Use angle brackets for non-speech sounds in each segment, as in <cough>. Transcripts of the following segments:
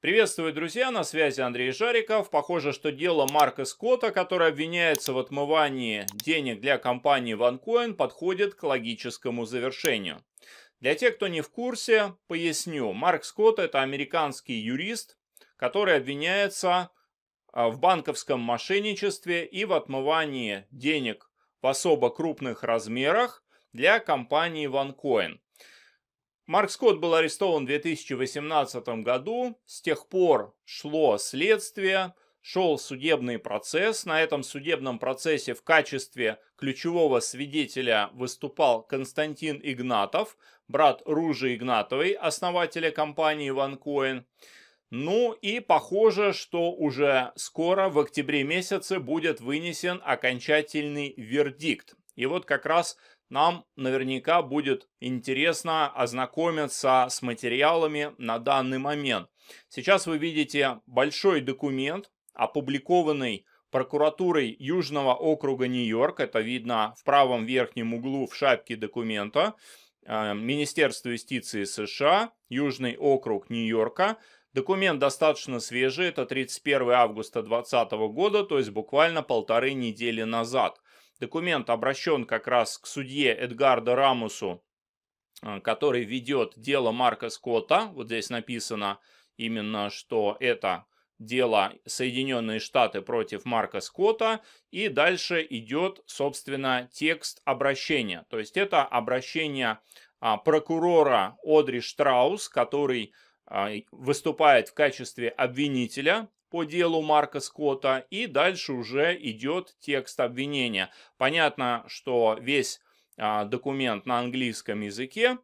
Приветствую, друзья, на связи Андрей Жариков. Похоже, что дело Марка Скотта, который обвиняется в отмывании денег для компании OneCoin, подходит к логическому завершению. Для тех, кто не в курсе, поясню. Марк Скотт – это американский юрист, который обвиняется а, в банковском мошенничестве и в отмывании денег в особо крупных размерах для компании OneCoin. Марк Скотт был арестован в 2018 году. С тех пор шло следствие, шел судебный процесс. На этом судебном процессе в качестве ключевого свидетеля выступал Константин Игнатов, брат Ружи Игнатовой, основателя компании OneCoin. Ну и похоже, что уже скоро, в октябре месяце, будет вынесен окончательный вердикт. И вот как раз нам наверняка будет интересно ознакомиться с материалами на данный момент. Сейчас вы видите большой документ, опубликованный прокуратурой Южного округа Нью-Йорк. Это видно в правом верхнем углу в шапке документа. Э, Министерство юстиции США, Южный округ Нью-Йорка. Документ достаточно свежий, это 31 августа 2020 года, то есть буквально полторы недели назад. Документ обращен как раз к судье Эдгарду Рамусу, а, который ведет дело Марка Скотта. Вот здесь написано именно, что это дело Соединенные Штаты против Марка Скотта, и дальше идет, собственно, текст обращения. То есть это обращение а, прокурора Одри Штраус, который а, выступает в качестве обвинителя по делу Марка Скотта, и дальше уже идет текст обвинения. Понятно, что весь а, документ на английском языке,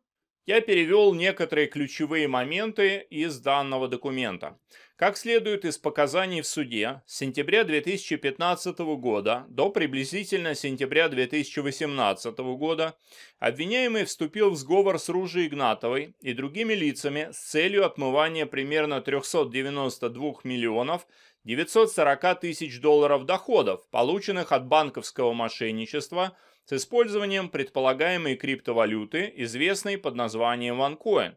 я перевел некоторые ключевые моменты из данного документа. Как следует из показаний в суде, с сентября 2015 года до приблизительно сентября 2018 года обвиняемый вступил в сговор с Ружей Игнатовой и другими лицами с целью отмывания примерно 392 миллионов 940 тысяч долларов доходов, полученных от банковского мошенничества – с использованием предполагаемой криптовалюты, известной под названием OneCoin.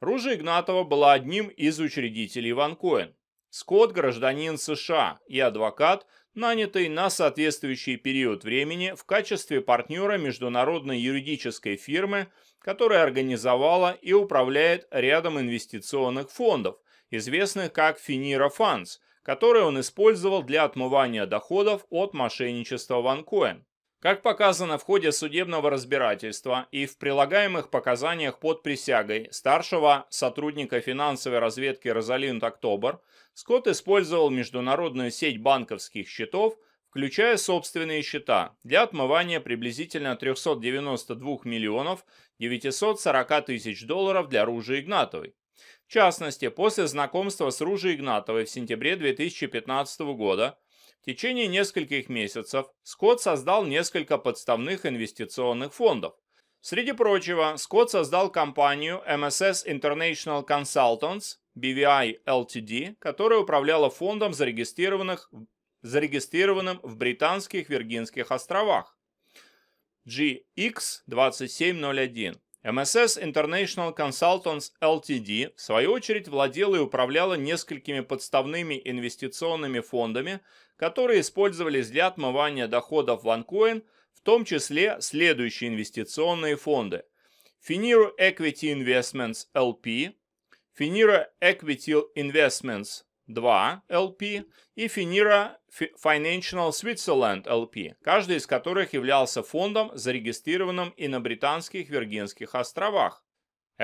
Ружа Игнатова была одним из учредителей OneCoin. Скотт – гражданин США и адвокат, нанятый на соответствующий период времени в качестве партнера международной юридической фирмы, которая организовала и управляет рядом инвестиционных фондов, известных как Finira Funds, которые он использовал для отмывания доходов от мошенничества OneCoin. Как показано в ходе судебного разбирательства и в прилагаемых показаниях под присягой старшего сотрудника финансовой разведки Розалинд Октобер, Скотт использовал международную сеть банковских счетов, включая собственные счета, для отмывания приблизительно 392 миллионов 940 тысяч долларов для Ружи Игнатовой. В частности, после знакомства с Ружей Игнатовой в сентябре 2015 года в течение нескольких месяцев Скотт создал несколько подставных инвестиционных фондов. Среди прочего, Скотт создал компанию MSS International Consultants, BVI Ltd, которая управляла фондом, зарегистрированных, зарегистрированным в Британских Виргинских островах. GX2701. MSS International Consultants Ltd. в свою очередь владела и управляла несколькими подставными инвестиционными фондами, которые использовались для отмывания доходов в OneCoin, в том числе следующие инвестиционные фонды. Finiro Equity Investments LP, Finiro Equity Investments 2 LP и Finira Financial Switzerland LP, каждый из которых являлся фондом, зарегистрированным и на Британских Виргинских островах.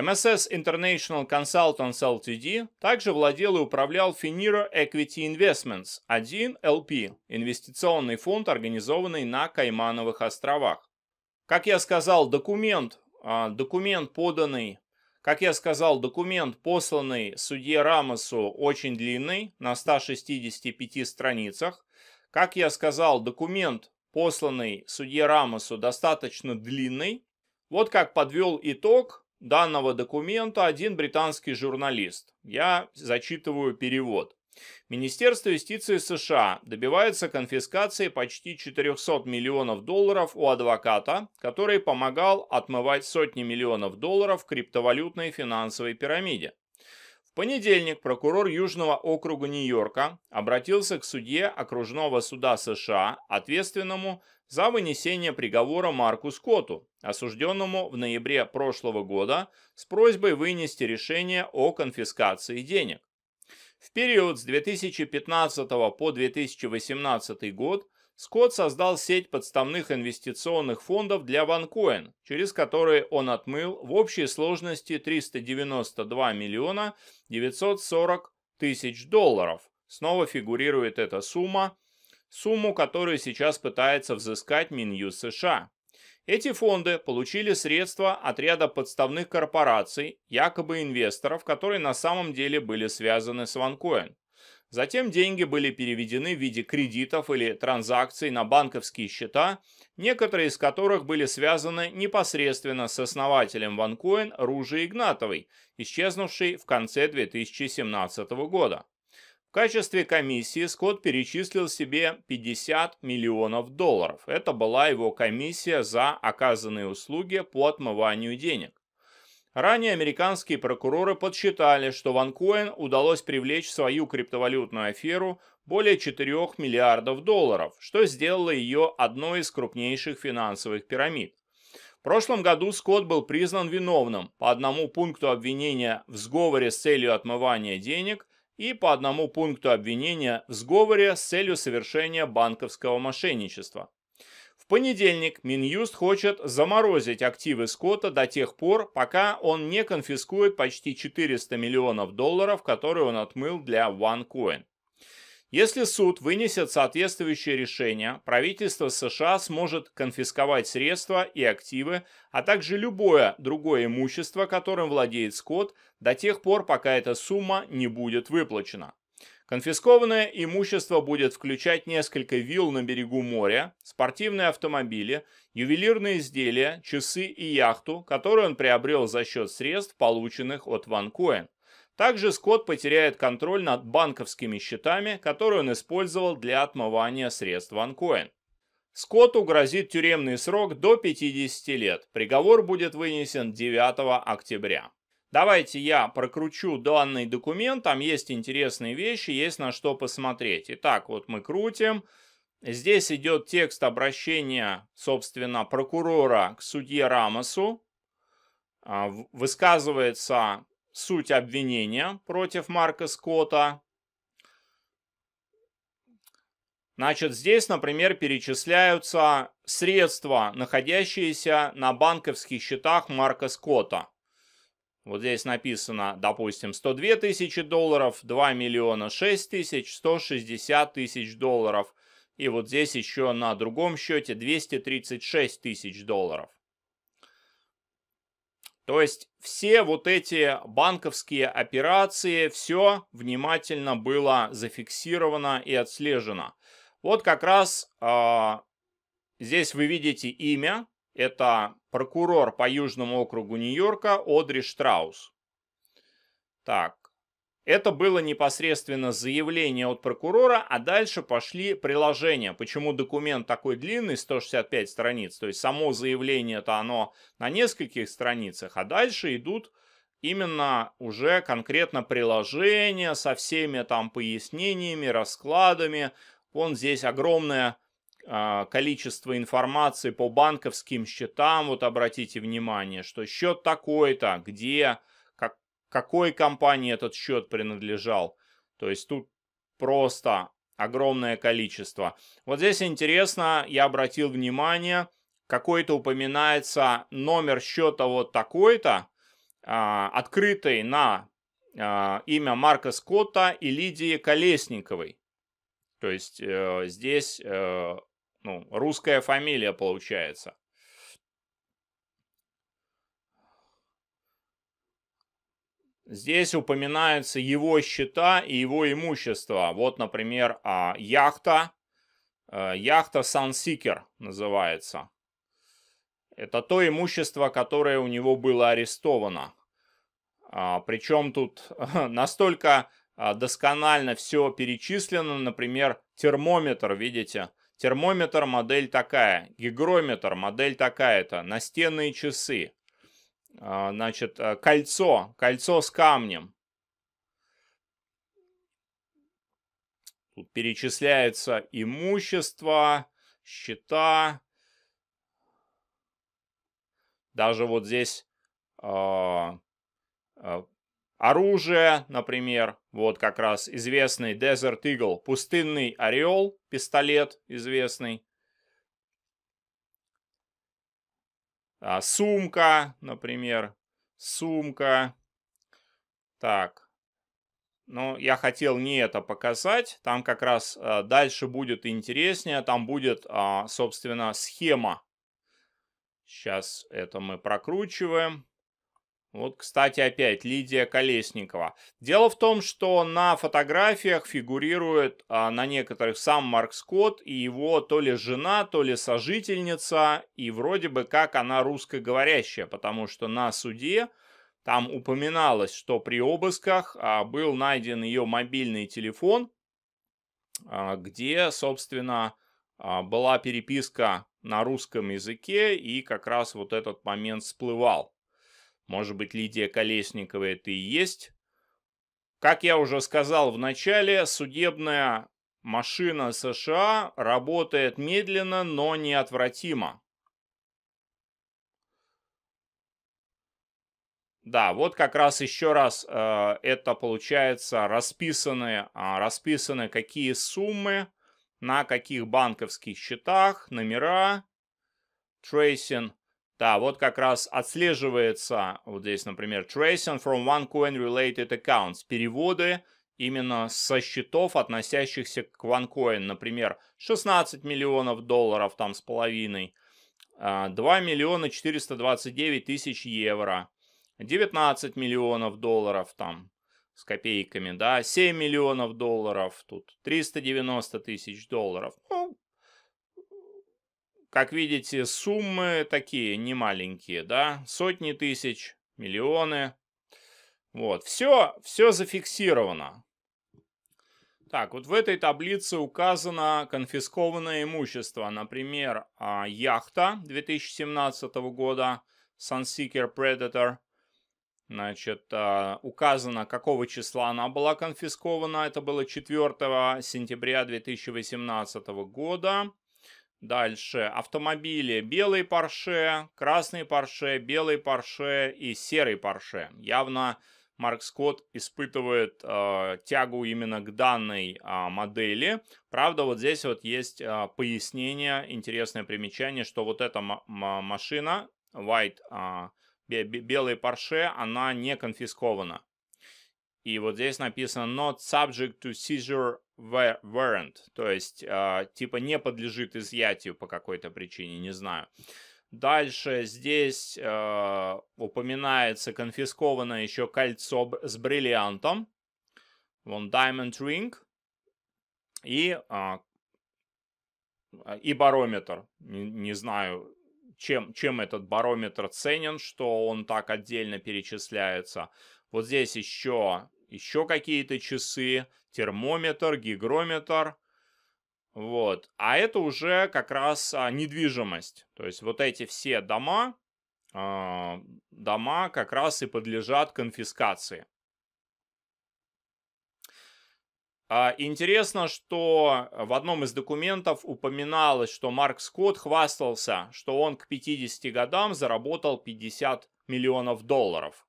MSS International Consultants Ltd. также владел и управлял Finira Equity Investments 1 LP, инвестиционный фонд, организованный на Каймановых островах. Как я сказал, документ, а, документ поданный как я сказал, документ, посланный судье Рамосу, очень длинный, на 165 страницах. Как я сказал, документ, посланный судье Рамосу, достаточно длинный. Вот как подвел итог данного документа один британский журналист. Я зачитываю перевод. Министерство юстиции США добивается конфискации почти 400 миллионов долларов у адвоката, который помогал отмывать сотни миллионов долларов в криптовалютной финансовой пирамиде понедельник прокурор Южного округа Нью-Йорка обратился к судье окружного суда США, ответственному за вынесение приговора Марку Скотту, осужденному в ноябре прошлого года с просьбой вынести решение о конфискации денег. В период с 2015 по 2018 год Скотт создал сеть подставных инвестиционных фондов для OneCoin, через которые он отмыл в общей сложности 392 миллиона 940 тысяч долларов. Снова фигурирует эта сумма, сумму, которую сейчас пытается взыскать Минюс США. Эти фонды получили средства от ряда подставных корпораций, якобы инвесторов, которые на самом деле были связаны с OneCoin. Затем деньги были переведены в виде кредитов или транзакций на банковские счета, некоторые из которых были связаны непосредственно с основателем OneCoin Ружей Игнатовой, исчезнувшей в конце 2017 года. В качестве комиссии Скотт перечислил себе 50 миллионов долларов. Это была его комиссия за оказанные услуги по отмыванию денег. Ранее американские прокуроры подсчитали, что Ванкоин удалось привлечь в свою криптовалютную аферу более 4 миллиардов долларов, что сделало ее одной из крупнейших финансовых пирамид. В прошлом году Скотт был признан виновным по одному пункту обвинения в сговоре с целью отмывания денег и по одному пункту обвинения в сговоре с целью совершения банковского мошенничества понедельник Минюст хочет заморозить активы Скотта до тех пор, пока он не конфискует почти 400 миллионов долларов, которые он отмыл для OneCoin. Если суд вынесет соответствующее решение, правительство США сможет конфисковать средства и активы, а также любое другое имущество, которым владеет Скотт, до тех пор, пока эта сумма не будет выплачена. Конфискованное имущество будет включать несколько вилл на берегу моря, спортивные автомобили, ювелирные изделия, часы и яхту, которую он приобрел за счет средств, полученных от Ванкоин. Также Скотт потеряет контроль над банковскими счетами, которые он использовал для отмывания средств Ванкоин. Скотту грозит тюремный срок до 50 лет. Приговор будет вынесен 9 октября. Давайте я прокручу данный документ, там есть интересные вещи, есть на что посмотреть. Итак, вот мы крутим. Здесь идет текст обращения, собственно, прокурора к судье Рамосу. А, высказывается суть обвинения против Марка Скотта. Значит, здесь, например, перечисляются средства, находящиеся на банковских счетах Марка Скотта. Вот здесь написано, допустим, 102 тысячи долларов, 2 миллиона 6 тысяч, 160 тысяч долларов. И вот здесь еще на другом счете 236 тысяч долларов. То есть все вот эти банковские операции, все внимательно было зафиксировано и отслежено. Вот как раз э, здесь вы видите имя это прокурор по Южному округу Нью-Йорка Одри Штраус. Так, это было непосредственно заявление от прокурора, а дальше пошли приложения. Почему документ такой длинный, 165 страниц? То есть само заявление это оно на нескольких страницах, а дальше идут именно уже конкретно приложения со всеми там пояснениями, раскладами. Вон здесь огромная а, количество информации по банковским счетам, вот обратите внимание, что счет такой-то, где, как, какой компании этот счет принадлежал. То есть тут просто огромное количество. Вот здесь интересно, я обратил внимание, какой-то упоминается номер счета вот такой-то, а, открытый на а, имя Марка Скотта и Лидии Колесниковой. То есть э, здесь э, ну, русская фамилия получается. Здесь упоминаются его счета и его имущество. Вот, например, а, яхта. Э, яхта Сансикер называется. Это то имущество, которое у него было арестовано. А, Причем тут <laughs> настолько а, досконально все перечислено. Например, термометр, видите, Термометр модель такая, гигрометр модель такая-то, настенные часы, а, значит, э, кольцо, кольцо с камнем. Тут перечисляется имущество, счета. Даже вот здесь а, а, Оружие, например, вот как раз известный Desert Eagle, пустынный орел, пистолет известный. А, сумка, например, сумка. Так, но я хотел не это показать, там как раз а, дальше будет интереснее, там будет, а, собственно, схема. Сейчас это мы прокручиваем. Вот, кстати, опять Лидия Колесникова. Дело в том, что на фотографиях фигурирует а, на некоторых сам Марк Скотт и его то ли жена, то ли сожительница, и вроде бы как она русскоговорящая, потому что на суде там упоминалось, что при обысках а, был найден ее мобильный телефон, а, где, собственно, а, была переписка на русском языке, и как раз вот этот момент всплывал. Может быть, Лидия Колесникова это и есть? Как я уже сказал в начале, судебная машина США работает медленно, но неотвратимо. Да, вот как раз еще раз э, это получается расписаны, э, а, расписаны какие суммы, на каких банковских счетах, номера, трейсинг да, вот как раз отслеживается, вот здесь, например, tracing from one coin related accounts, переводы именно со счетов, относящихся к OneCoin, например, 16 миллионов долларов там с половиной, 2 а, миллиона 429 тысяч евро, 19 миллионов долларов там с копейками, да, 7 миллионов долларов, тут 390 тысяч долларов. Ну, как видите, суммы такие немаленькие, да, сотни тысяч, миллионы. Вот, все, все зафиксировано. Так, вот в этой таблице указано конфискованное имущество. Например, а, яхта 2017 года, Sunseeker Predator. Значит, а, указано, какого числа она была конфискована. Это было 4 сентября 2018 года. Дальше автомобили белый Порше, красный Порше, белый Порше и серый Порше. Явно Марк Скотт испытывает э, тягу именно к данной э, модели. Правда, вот здесь вот есть э, пояснение, интересное примечание, что вот эта машина, White, э, белый Порше, она не конфискована. И вот здесь написано «Not subject to seizure warrant, то есть а, типа не подлежит изъятию по какой-то причине, не знаю. Дальше здесь а, упоминается конфисковано еще кольцо с бриллиантом, вон Diamond Ring и, а, и барометр. не знаю, чем, чем этот барометр ценен, что он так отдельно перечисляется. Вот здесь еще еще какие-то часы, термометр, гигрометр. Вот. А это уже как раз а, недвижимость. То есть вот эти все дома, а, дома как раз и подлежат конфискации. А, интересно, что в одном из документов упоминалось, что Марк Скотт хвастался, что он к 50 годам заработал 50 миллионов долларов.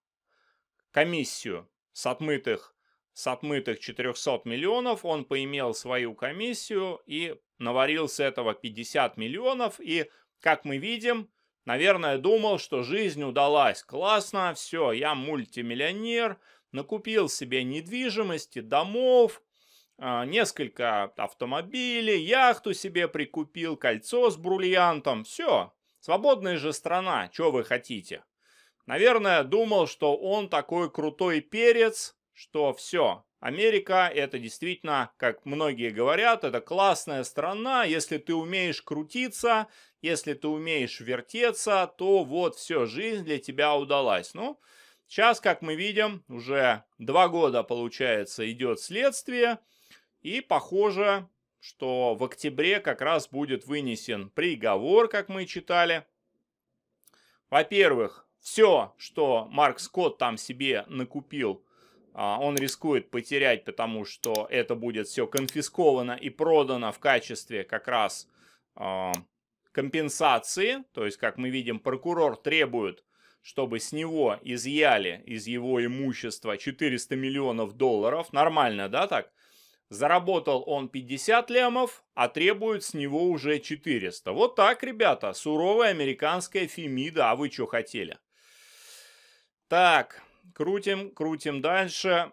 Комиссию с отмытых, с отмытых 400 миллионов он поимел свою комиссию и наварил с этого 50 миллионов. И, как мы видим, наверное, думал, что жизнь удалась. Классно, все, я мультимиллионер, накупил себе недвижимости, домов, а, несколько автомобилей, яхту себе прикупил, кольцо с бриллиантом, все. Свободная же страна, что вы хотите? Наверное, думал, что он такой крутой перец, что все. Америка это действительно, как многие говорят, это классная страна. Если ты умеешь крутиться, если ты умеешь вертеться, то вот все, жизнь для тебя удалась. Ну, сейчас, как мы видим, уже два года, получается, идет следствие. И похоже, что в октябре как раз будет вынесен приговор, как мы читали. Во-первых, все, что Марк Скотт там себе накупил, а, он рискует потерять, потому что это будет все конфисковано и продано в качестве как раз а, компенсации. То есть, как мы видим, прокурор требует, чтобы с него изъяли из его имущества 400 миллионов долларов. Нормально, да, так? Заработал он 50 лямов, а требует с него уже 400. Вот так, ребята, суровая американская фемида, а вы что хотели? Так, крутим, крутим дальше.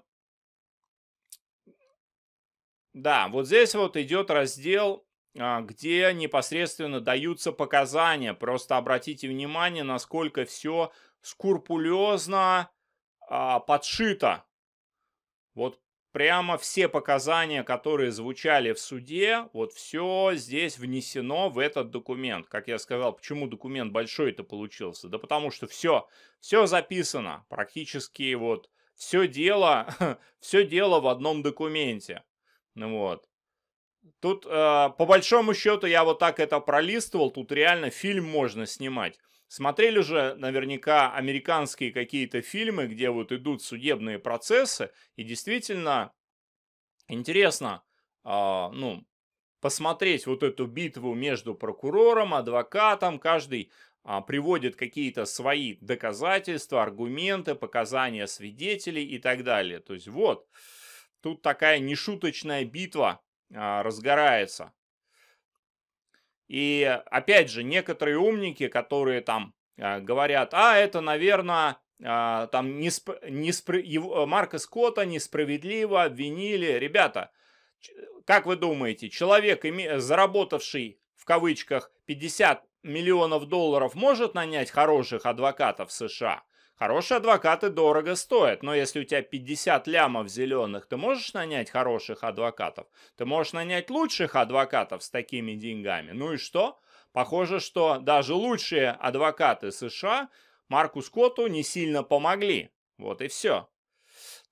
Да, вот здесь вот идет раздел, а, где непосредственно даются показания. Просто обратите внимание, насколько все скрупулезно а, подшито. Вот прямо все показания, которые звучали в суде, вот все здесь внесено в этот документ. Как я сказал, почему документ большой это получился? Да потому что все, все записано, практически вот все дело, <laughs> все дело в одном документе. Ну вот. Тут, э, по большому счету, я вот так это пролистывал, тут реально фильм можно снимать. Смотрели же наверняка американские какие-то фильмы, где вот идут судебные процессы, и действительно интересно, э, ну, посмотреть вот эту битву между прокурором, адвокатом, каждый а, приводит какие-то свои доказательства, аргументы, показания свидетелей и так далее. То есть вот, тут такая нешуточная битва а, разгорается. И э, опять же, некоторые умники, которые там э, говорят, а это, наверное, а, там не сп... Его... Э, Марка Скотта несправедливо обвинили. Ребята, как вы думаете, человек, име... заработавший в кавычках 50 миллионов долларов, может нанять хороших адвокатов в США? Хорошие адвокаты дорого стоят, но если у тебя 50 лямов зеленых, ты можешь нанять хороших адвокатов? Ты можешь нанять лучших адвокатов с такими деньгами. Ну и что? Похоже, что даже лучшие адвокаты США Марку Скотту не сильно помогли. Вот и все.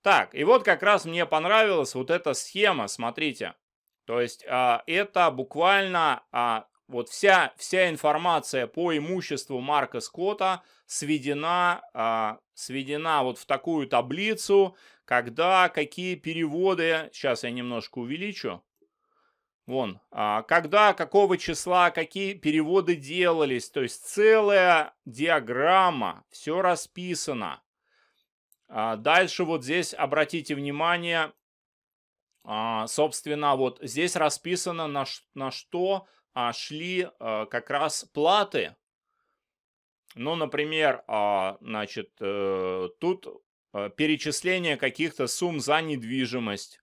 Так, и вот как раз мне понравилась вот эта схема, смотрите. То есть а, это буквально а, вот вся, вся информация по имуществу Марка Скотта сведена, а, сведена вот в такую таблицу, когда какие переводы, сейчас я немножко увеличу, вон, а, когда, какого числа, какие переводы делались, то есть целая диаграмма, все расписано. А, дальше вот здесь обратите внимание, а, собственно, вот здесь расписано, на, на что а, шли а, как раз платы. Ну, например, а, значит, э, тут э, перечисление каких-то сумм за недвижимость.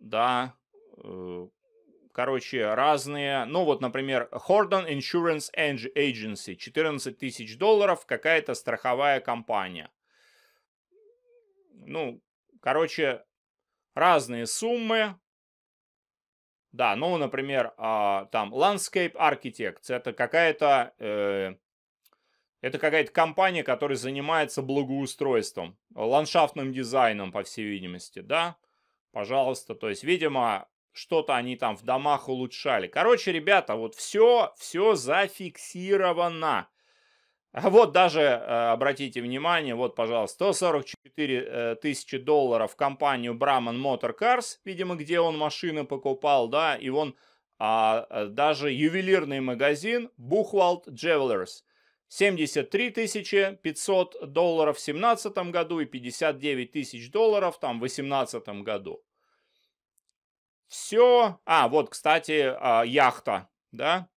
Да, э, короче, разные. Ну, вот, например, Horton Insurance Agency, 14 тысяч долларов, какая-то страховая компания. Ну, короче, разные суммы, да, ну, например, а, там Landscape Architects, это какая-то э, это какая-то компания, которая занимается благоустройством, ландшафтным дизайном, по всей видимости, да? Пожалуйста, то есть, видимо, что-то они там в домах улучшали. Короче, ребята, вот все, все зафиксировано. А вот даже, э, обратите внимание, вот, пожалуйста, 144 э, тысячи долларов в компанию Brahman Motor Cars, видимо, где он машины покупал, да, и он а, э, даже ювелирный магазин Buchwald Jewelers. 73 500 долларов в 2017 году и 59 тысяч долларов там в 2018 году. Все. А, вот, кстати, а, яхта, да.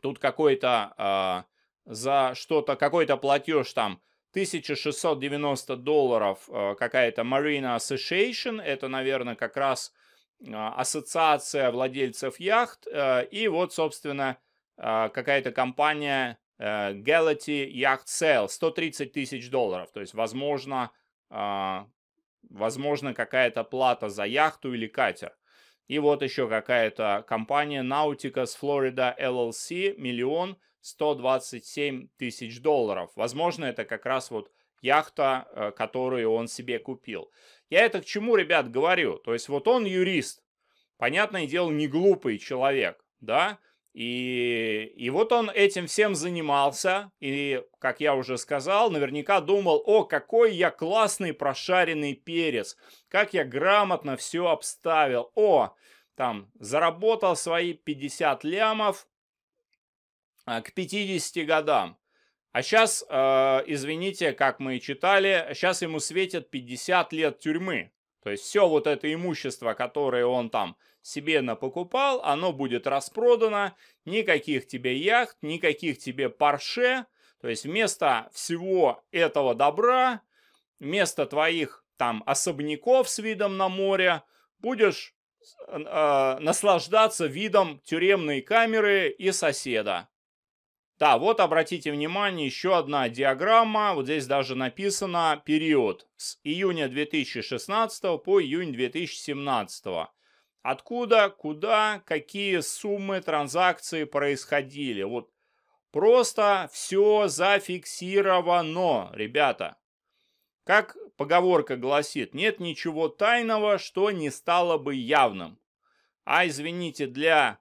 Тут какой-то а, за что-то, какой-то платеж там 1690 долларов э, какая-то Marina Association, это, наверное, как раз э, ассоциация владельцев яхт, э, и вот, собственно, какая-то компания Galaxy Yacht Sale 130 тысяч долларов, то есть, возможно, возможно, какая-то плата за яхту или катер. И вот еще какая-то компания Nauticus Florida LLC, миллион – 127 тысяч долларов. Возможно, это как раз вот яхта, э, которую он себе купил. Я это к чему, ребят, говорю? То есть вот он юрист, понятное дело, не глупый человек, да? И, и вот он этим всем занимался, и, как я уже сказал, наверняка думал, о, какой я классный прошаренный перец, как я грамотно все обставил, о, там, заработал свои 50 лямов, а, к 50 годам. А сейчас, э, а, извините, как мы читали, сейчас ему светят 50 лет тюрьмы. То есть все вот это имущество, которое он там себе напокупал, оно будет распродано. Никаких тебе яхт, никаких тебе парше. То есть вместо всего этого добра, вместо твоих там особняков с видом на море, будешь э, наслаждаться видом тюремной камеры и соседа. Да, вот обратите внимание, еще одна диаграмма. Вот здесь даже написано период с июня 2016 по июнь 2017. Откуда, куда, какие суммы транзакции происходили. Вот просто все зафиксировано, ребята. Как поговорка гласит, нет ничего тайного, что не стало бы явным. А извините, для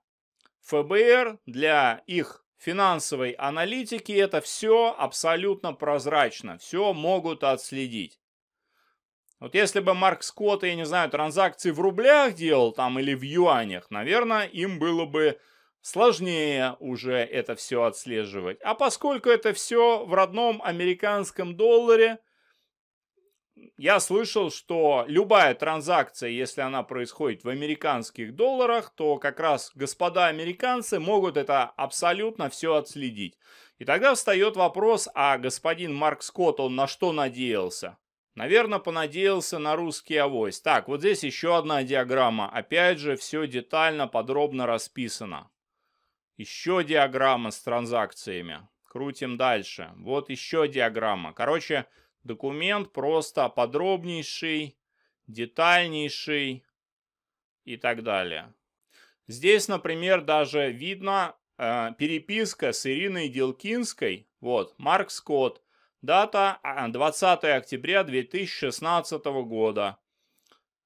ФБР, для их финансовой аналитики это все абсолютно прозрачно, все могут отследить. Вот если бы Марк Скотт, я не знаю, транзакции в рублях делал там или в юанях, наверное, им было бы сложнее уже это все отслеживать. А поскольку это все в родном американском долларе, я слышал, что любая транзакция, если она происходит в американских долларах, то как раз господа американцы могут это абсолютно все отследить. И тогда встает вопрос, а господин Марк Скотт, он на что надеялся? Наверное, понадеялся на русский авось. Так, вот здесь еще одна диаграмма. Опять же, все детально, подробно расписано. Еще диаграмма с транзакциями. Крутим дальше. Вот еще диаграмма. Короче, Документ просто подробнейший, детальнейший и так далее. Здесь, например, даже видно э, переписка с Ириной Делкинской. Вот, Марк Скотт. Дата 20 а, октября 2016 года.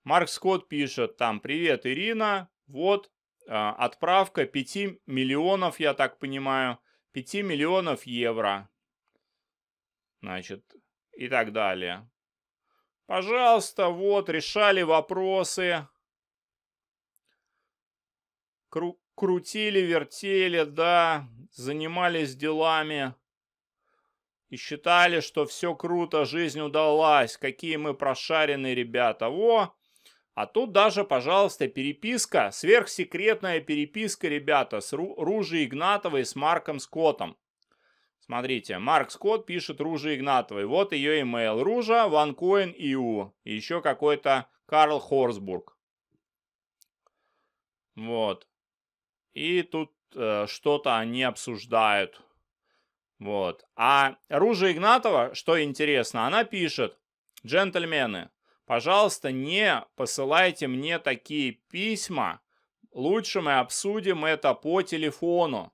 Марк Скотт пишет там «Привет, Ирина, вот э, отправка 5 миллионов, я так понимаю, 5 миллионов евро». Значит, и так далее. Пожалуйста, вот, решали вопросы. Кру крутили, вертели, да, занимались делами. И считали, что все круто, жизнь удалась, какие мы прошаренные ребята. Во! А тут даже, пожалуйста, переписка, сверхсекретная переписка, ребята, с Ружей Игнатовой и с Марком Скоттом. Смотрите, Марк Скотт пишет Руже Игнатовой. Вот ее имейл. Ружа, OneCoin, EU. И еще какой-то Карл Хорсбург. Вот. И тут э, что-то они обсуждают. Вот. А Ружа Игнатова, что интересно, она пишет. Джентльмены, пожалуйста, не посылайте мне такие письма. Лучше мы обсудим это по телефону.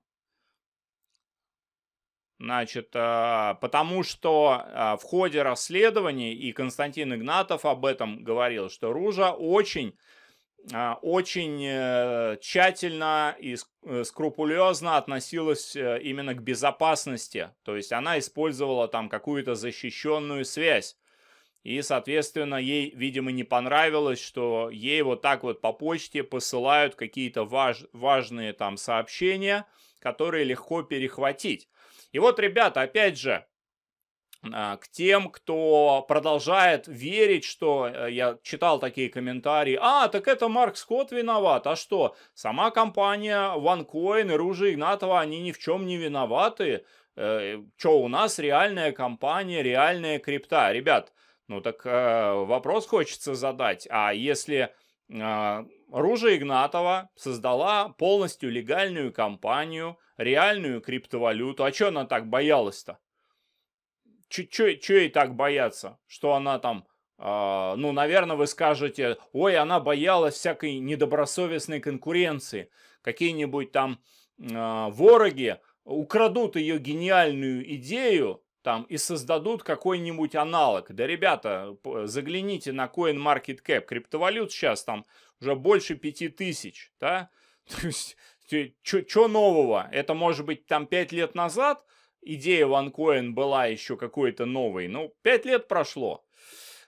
Значит, а, потому что а, в ходе расследования, и Константин Игнатов об этом говорил, что Ружа очень, а, очень э, тщательно и э, скрупулезно относилась э, именно к безопасности. То есть она использовала там какую-то защищенную связь. И, соответственно, ей, видимо, не понравилось, что ей вот так вот по почте посылают какие-то важ, важные там сообщения, которые легко перехватить. И вот, ребята, опять же, а, к тем, кто продолжает верить, что э, я читал такие комментарии, а, так это Марк Скотт виноват, а что, сама компания OneCoin и Ружи Игнатова, они ни в чем не виноваты, э, что у нас реальная компания, реальная крипта, ребят, ну так э, вопрос хочется задать, а если а, Ружа Игнатова создала полностью легальную компанию, реальную криптовалюту. А что она так боялась-то? Че ей так бояться? Что она там, э, ну, наверное, вы скажете, ой, она боялась всякой недобросовестной конкуренции. Какие-нибудь там э, вороги украдут ее гениальную идею там и создадут какой-нибудь аналог. Да, ребята, загляните на CoinMarketCap, криптовалют сейчас там уже больше 5000, да? <laughs> То есть, что нового? Это может быть там 5 лет назад идея OneCoin была еще какой-то новой, ну, 5 лет прошло.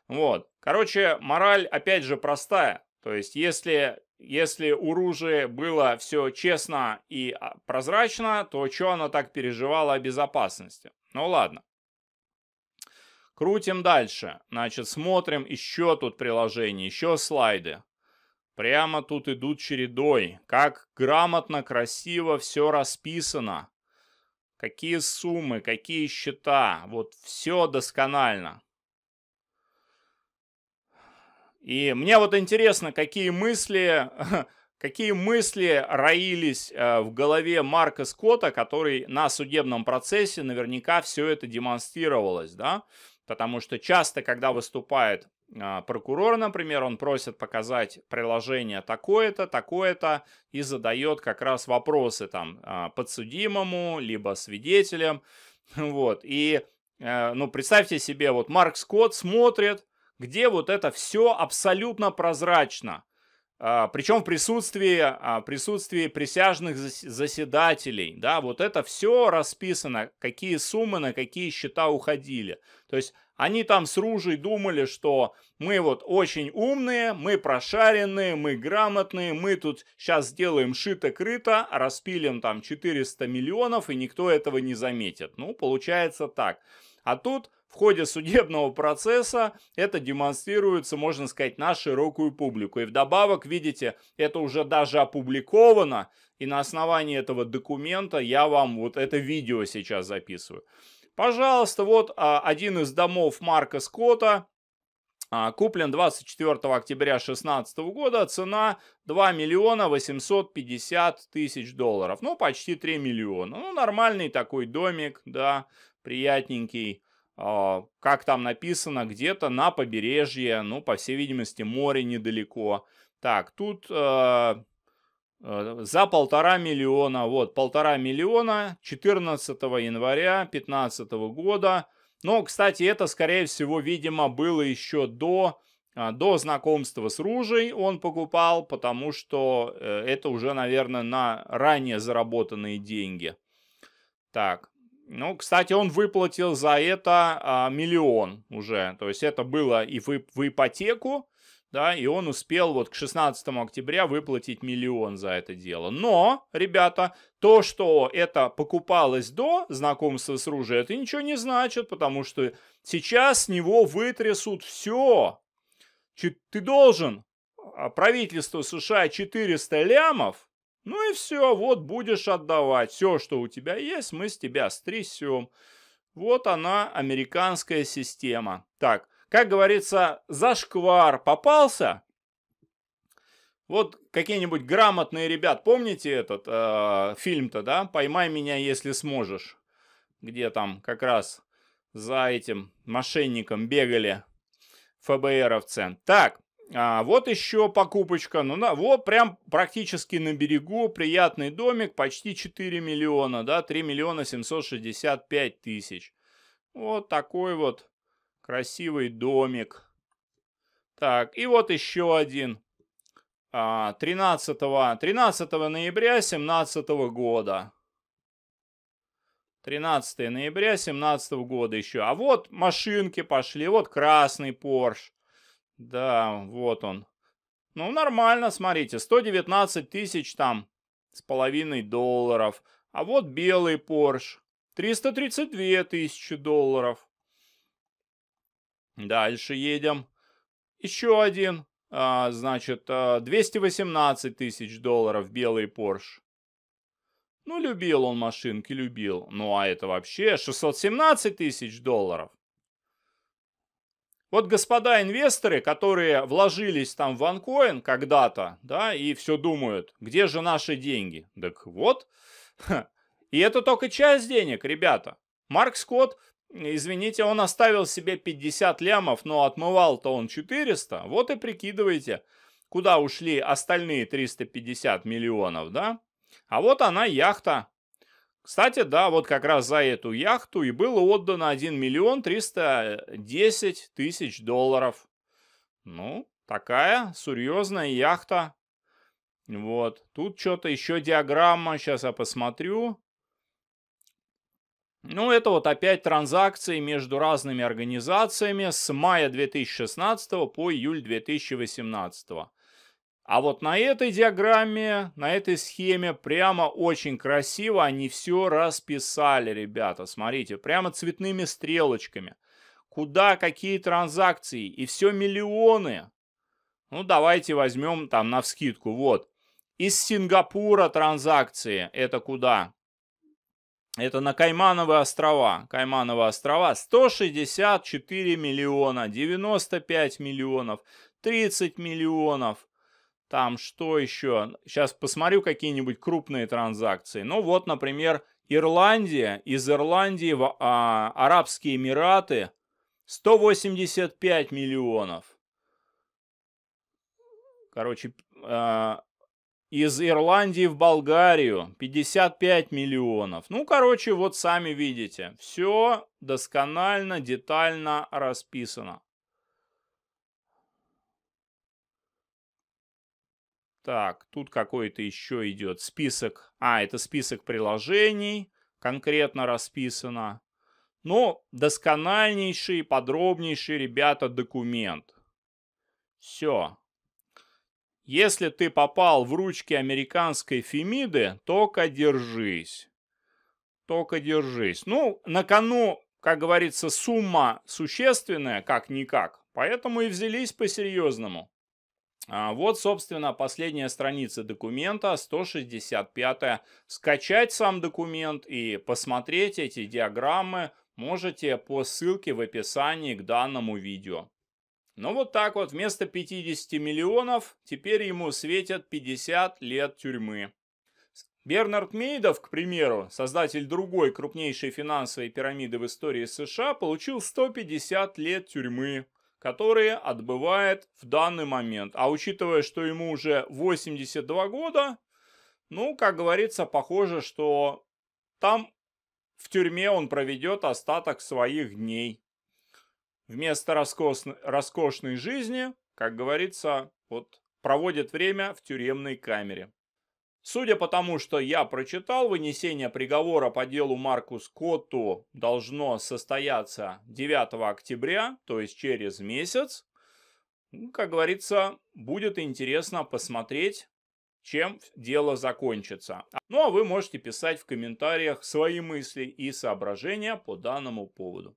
Вот. Короче, мораль опять же простая. То есть, если, если у было все честно и а, прозрачно, то что она так переживала о безопасности? Ну ладно. Крутим дальше. Значит, смотрим еще тут приложение, еще слайды. Прямо тут идут чередой. Как грамотно, красиво все расписано. Какие суммы, какие счета. Вот все досконально. И мне вот интересно, какие мысли, <laughs> какие мысли роились э, в голове Марка Скотта, который на судебном процессе наверняка все это демонстрировалось, да? Да. Потому что часто, когда выступает а, прокурор, например, он просит показать приложение такое-то, такое-то и задает как раз вопросы там а, подсудимому, либо свидетелям. <laughs> Вот. И, э, ну, представьте себе, вот Марк Скотт смотрит, где вот это все абсолютно прозрачно. А, причем в присутствии, а, в присутствии присяжных заседателей, да, вот это все расписано, какие суммы на какие счета уходили. То есть они там с Ружей думали, что мы вот очень умные, мы прошаренные, мы грамотные, мы тут сейчас сделаем шито-крыто, распилим там 400 миллионов, и никто этого не заметит. Ну, получается так. А тут в ходе судебного процесса это демонстрируется, можно сказать, на широкую публику. И вдобавок, видите, это уже даже опубликовано, и на основании этого документа я вам вот это видео сейчас записываю. Пожалуйста, вот а, один из домов Марка Скотта, а, куплен 24 октября 2016 года, цена 2 миллиона 850 тысяч долларов, ну почти 3 миллиона. Ну нормальный такой домик, да, приятненький а, как там написано, где-то на побережье, ну, по всей видимости, море недалеко. Так, тут э, э, за полтора миллиона, вот, полтора миллиона 14 января 2015 года. Но, кстати, это, скорее всего, видимо, было еще до, э, до знакомства с Ружей он покупал, потому что э, это уже, наверное, на ранее заработанные деньги. Так, ну, кстати, он выплатил за это а, миллион уже. То есть это было и в, в ипотеку, да, и он успел вот к 16 октября выплатить миллион за это дело. Но, ребята, то, что это покупалось до знакомства с оружием, это ничего не значит, потому что сейчас с него вытрясут все. Ты должен а, правительству США 400 лямов, ну и все, вот будешь отдавать. Все, что у тебя есть, мы с тебя стрясем. Вот она, американская система. Так, как говорится, зашквар попался. Вот какие-нибудь грамотные ребят, помните этот э, фильм-то, да? «Поймай меня, если сможешь», где там как раз за этим мошенником бегали ФБРовцы. Так, а, вот еще покупочка. Ну, на, вот прям практически на берегу. Приятный домик, почти 4 миллиона, да, 3 миллиона 765 тысяч. Вот такой вот красивый домик. Так, и вот еще один. 13, а, 13 ноября 2017 года. 13 ноября 2017 года еще. А вот машинки пошли. Вот красный Porsche. Да, вот он. Ну, нормально, смотрите, 119 тысяч там с половиной долларов. А вот белый Porsche, 332 тысячи долларов. Дальше едем. Еще один, а, значит, 218 а, тысяч долларов белый Porsche. Ну, любил он машинки, любил. Ну, а это вообще 617 тысяч долларов. Вот господа инвесторы, которые вложились там в OneCoin когда-то, да, и все думают, где же наши деньги? Так вот, и это только часть денег, ребята. Марк Скотт, извините, он оставил себе 50 лямов, но отмывал-то он 400. Вот и прикидывайте, куда ушли остальные 350 миллионов, да? А вот она яхта, кстати, да, вот как раз за эту яхту и было отдано 1 миллион 310 тысяч долларов. Ну, такая серьезная яхта. Вот, тут что-то еще диаграмма, сейчас я посмотрю. Ну, это вот опять транзакции между разными организациями с мая 2016 по июль 2018. А вот на этой диаграмме, на этой схеме прямо очень красиво они все расписали, ребята. Смотрите, прямо цветными стрелочками. Куда какие транзакции и все миллионы. Ну давайте возьмем там на вскидку, вот. Из Сингапура транзакции, это куда? Это на Каймановые острова. Каймановые острова 164 миллиона, 95 миллионов, 30 миллионов, там что еще? Сейчас посмотрю какие-нибудь крупные транзакции. Ну вот, например, Ирландия. Из Ирландии в а, Арабские Эмираты 185 миллионов. Короче, а, из Ирландии в Болгарию 55 миллионов. Ну, короче, вот сами видите. Все досконально, детально расписано. Так, тут какой-то еще идет список. А, это список приложений, конкретно расписано. Но ну, доскональнейший, подробнейший, ребята, документ. Все. Если ты попал в ручки американской Фемиды, только держись. Только держись. Ну, на кону, как говорится, сумма существенная, как-никак. Поэтому и взялись по-серьезному. А, вот, собственно, последняя страница документа, 165. Скачать сам документ и посмотреть эти диаграммы можете по ссылке в описании к данному видео. Ну вот так вот, вместо 50 миллионов, теперь ему светят 50 лет тюрьмы. Бернард Мейдов, к примеру, создатель другой крупнейшей финансовой пирамиды в истории США, получил 150 лет тюрьмы которые отбывает в данный момент. А учитывая, что ему уже 82 года, ну, как говорится, похоже, что там в тюрьме он проведет остаток своих дней. Вместо роскошной, роскошной жизни, как говорится, вот проводит время в тюремной камере. Судя по тому, что я прочитал, вынесение приговора по делу Марку Скотту должно состояться 9 октября, то есть через месяц. Ну, как говорится, будет интересно посмотреть, чем дело закончится. А, ну а вы можете писать в комментариях свои мысли и соображения по данному поводу.